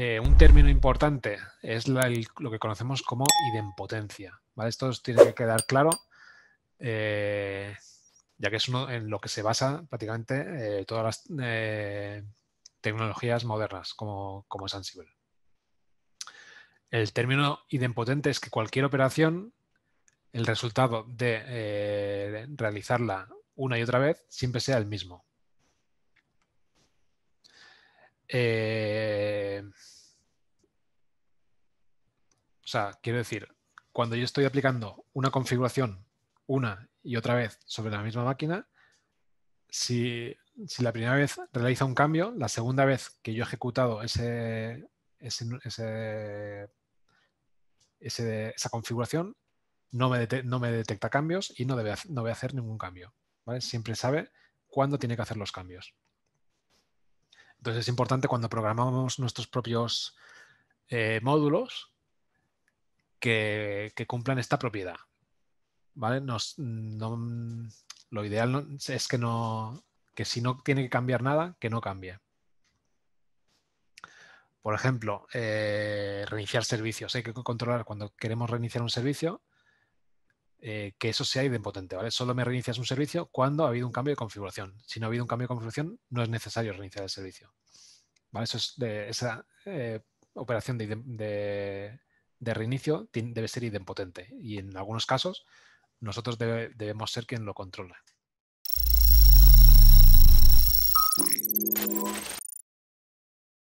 Eh, un término importante es lo que conocemos como idempotencia. ¿vale? Esto tiene que quedar claro, eh, ya que es uno en lo que se basa prácticamente eh, todas las tecnologías modernas, como, como es Ansible. El término idempotente es que cualquier operación, el resultado de realizarla una y otra vez, siempre sea el mismo. O sea, quiero decir, cuando yo estoy aplicando una configuración una y otra vez sobre la misma máquina, si, la primera vez realiza un cambio, la segunda vez que yo he ejecutado ese, ese, esa configuración, no me, no me, detecta cambios y no, debe, no voy a hacer ningún cambio. Siempre sabe cuándo tiene que hacer los cambios. Entonces es importante cuando programamos nuestros propios eh, módulos que, cumplan esta propiedad. ¿Vale? lo ideal es que no, que si no tiene que cambiar nada, que no cambie. Por ejemplo, eh, reiniciar servicios. Hay que controlar cuando queremos reiniciar un servicio eh, que eso sea idempotente, ¿vale? Solo me reinicias un servicio cuando ha habido un cambio de configuración. Si no ha habido un cambio de configuración, no es necesario reiniciar el servicio. Eso es de esa eh, operación de, de reinicio debe ser idempotente y en algunos casos nosotros debemos ser quien lo controla.